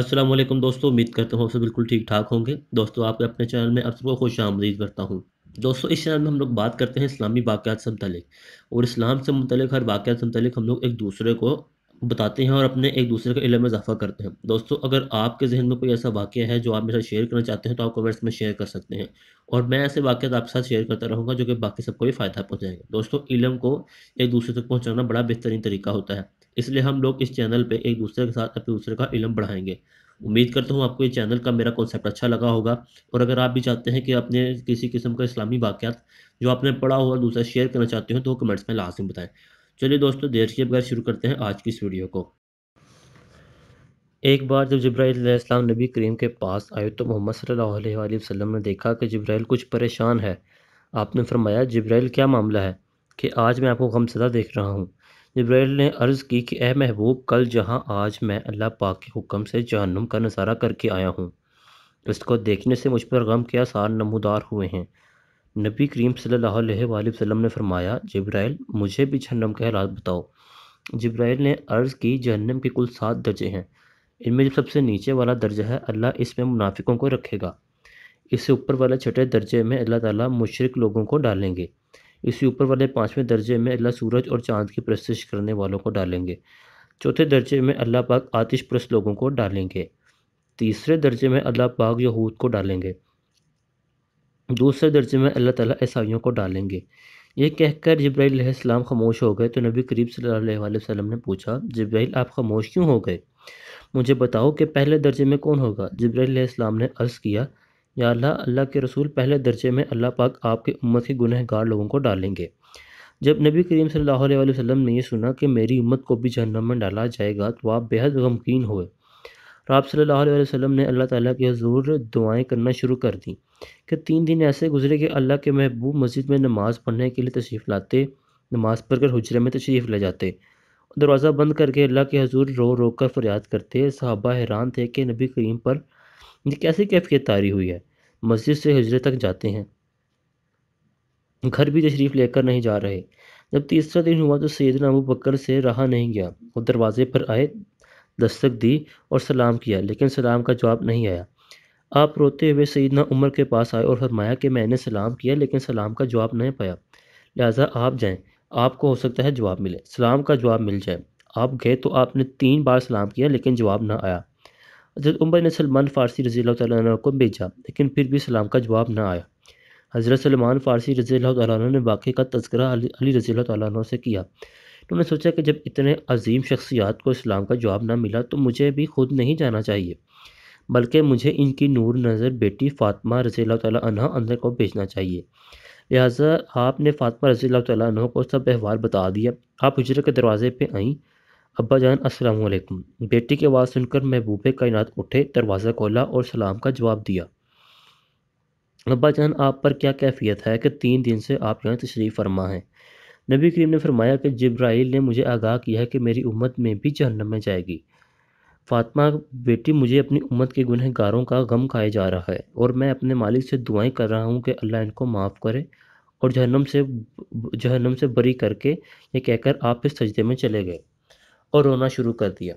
असलम दोस्तों उम्मीद करता हूँ सब बिल्कुल ठीक ठाक होंगे दोस्तों आपके अपने चैनल में आप सबको खुश आमदीद करता हूँ दोस्तों इस चैनल में हम लोग बात करते हैं इस्लामी वाक़ात से मतलब और इस्लाम से मतलब हर वाक़ात से मतलब हम लोग एक दूसरे को बताते हैं और अपने एक दूसरे का इलम में इजाफा करते हैं दोस्तों अगर आपके जहन में कोई ऐसा वाक्य है जो आप मेरे साथ शेयर करना चाहते हैं तो आप कमेंट्स में शेयर कर सकते हैं और मैं ऐसे वाक़ आपके साथ शेयर करता रहूँगा जो कि बाकी सबको भी फ़ायदा पहुँचाएंगे दोस्तों इलम को एक दूसरे तक पहुँचाना बड़ा बेहतरीन तरीका होता है इसलिए हम लोग इस चैनल पे एक दूसरे के साथ अपने दूसरे का इलम बढ़ाएंगे उम्मीद करता हूँ आपको ये चैनल का मेरा कॉन्सेप्ट अच्छा लगा होगा और अगर आप भी चाहते हैं कि अपने किसी किस्म का इस्लामी वाक़ात जो आपने पढ़ा होगा दूसरा शेयर करना चाहते हो तो कमेंट्स में लाजिम बताएँ चलिए दोस्तों देर के बगैर शुरू करते हैं आज की इस वीडियो को एक बार जब जब्राईसम नबी करीम के पास आए तो मोहम्मद सल्ला अलैहि ने देखा कि जब्राइल कुछ परेशान है आपने फरमाया जब्राइल क्या मामला है कि आज मैं आपको गमसदा देख रहा हूँ जब्राइल ने अर्ज़ की कि ए महबूब कल जहाँ आज मैं अल्लाह पाक के हुक्म से जहन्नुम का नज़ारा करके आया हूँ इसको देखने से मुझ पर गम के आसार नमदार हुए हैं नबी करीम सल्लल्लाहु अलैहि वसल्लम ने फरमाया जब्राइल मुझे भी जहन्नम के हालात बताओ जब्राइल ने अर्ज़ की जहनम के कुल सात दर्जे हैं इनमें जो सबसे नीचे वाला दर्जा है अल्लाह इसमें मुनाफिकों को रखेगा इससे ऊपर वाले छठे दर्जे में अल्लाह ताला मुशरक लोगों को डालेंगे इसी ऊपर वाले पाँचवें दर्जे में अल्लाह सूरज और चांद की प्रस्तश करने वालों को डालेंगे चौथे दर्जे में अल्लाह पाक आतिश प्रस्त लोगों को डालेंगे तीसरे दर्जे में अल्लाह पाक यहूद को डालेंगे दूसरे दर्जे में अल्लाह ताला ईसाइयों को डालेंगे ये कहकर जब्राईसम खामोश हो गए तो नबी करीब सल्लल्लाहु अलैहि वसल्लम ने पूछा जब्राइल आप खामोश क्यों हो गए मुझे बताओ कि पहले दर्जे में कौन होगा जब्राईसम ने अर्ज़ किया या अल्लाह अल्लाह के रसूल पहले दर्जे में अल्लाह पाक आपके उम्मत के गुनहगार लोगों को डालेंगे जब नबी करीम सल्लल्लाहु अलैहि वसल्लम ने यह सुना कि मेरी उम्मत को भी जहन्नम में डाला जाएगा तो आप बेहद गमकीन हुए आप सल्लल्लाहु अलैहि वसल्लम ने अल्लाह ताला के हजूर दुआएं करना शुरू कर दी कि तीन दिन ऐसे गुजरे कि अल्लाह के महबूब मस्जिद में नमाज़ पढ़ने के लिए तशरीफ़ लाते नमाज़ पढ़कर हजरे में तशरीफ़ ले जाते दरवाज़ा बंद करके अल्लाह के हजूर रो रो कर फरियाद करते सहाबा हैरान थे कि नबी करीम पर ये कैसे कैफियत तारी हुई है मस्जिद से हजरे तक जाते हैं घर भी तशरीफ़ लेकर नहीं जा रहे जब तीसरा दिन हुआ तो सैदना अबू बकर से रहा नहीं गया वो दरवाजे पर आए दस्तक दी और सलाम किया लेकिन सलाम का जवाब नहीं आया आप रोते हुए सईदना उमर के पास आए और फरमाया कि मैंने सलाम किया लेकिन सलाम का जवाब नहीं पाया लिहाजा आप जाएं आपको हो सकता है जवाब मिले सलाम का जवाब मिल जाए आप गए तो आपने तीन बार सलाम किया लेकिन जवाब ना आया हज़रत उमर ने सलमान फ़ारसी रज़ी को भेजा लेकिन फिर भी सलाम का जवाब ना आया हज़रत सलमान फ़ारसी रज़ी ने वाक़े का तस्करा अली रज़ी से किया उन्होंने तो सोचा कि जब इतने अजीम शख्सियात को इस्लाम का जवाब ना मिला तो मुझे भी खुद नहीं जाना चाहिए बल्कि मुझे इनकी नूर नज़र बेटी फ़ातिमा रज़ी अल्लाह अंदर को भेजना चाहिए लिहाजा आपने फ़ातिमा रज़ी अल्लाह को सब अहवाल बता दिया आप हजरत के दरवाज़े पर आईं अब्बा जान असलकुम बेटी की आवाज़ सुनकर महबूब कायनात उठे दरवाज़ा खोला और सलाम का जवाब दिया अब्बा जान आप पर क्या कैफियत है कि तीन दिन से आप यहाँ तशरीफ़ फरमा है नबी करीम ने फरमाया कि जब्राइल ने मुझे आगाह किया है कि मेरी उम्मत में भी जहन्नम में जाएगी फातमा बेटी मुझे अपनी उम्मत के गुनहगारों का गम खाया जा रहा है और मैं अपने मालिक से दुआएं कर रहा हूँ कि अल्लाह इनको माफ़ करे और जहन्नम से जहन्नम से बरी करके ये कहकर आप इस सजदे में चले गए और रोना शुरू कर दिया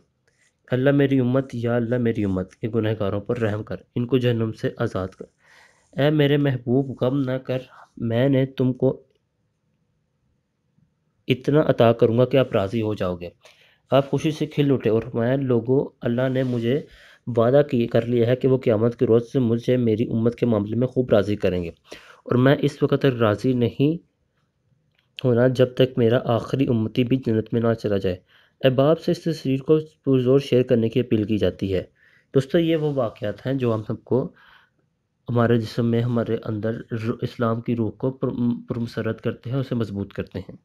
अल्लाह मेरी उम्मत या अल्लाह मेरी उम्मत के गुनहगारों पर रहम कर इनको जन्म से आज़ाद कर ए मेरे महबूब गम ना कर मैंने तुमको इतना अता करूँगा कि आप राज़ी हो जाओगे आप खुशी से खिल उठे और मैं लोगों अल्लाह ने मुझे वादा की कर लिया है कि वो क़्यामत के रोज़ से मुझे मेरी उम्मत के मामले में खूब राज़ी करेंगे और मैं इस वक्त तक राज़ी नहीं होना जब तक मेरा आखिरी उम्मती भी जन्नत में ना चला जाए अहबाब से इस तस्वीर को पुरजोर शेयर करने की अपील की जाती है दोस्तों ये वो वाक़ात हैं जो हम सबको हमारे जिसम में हमारे अंदर इस्लाम की रूह को पुरमसरत करते हैं उसे मज़बूत करते हैं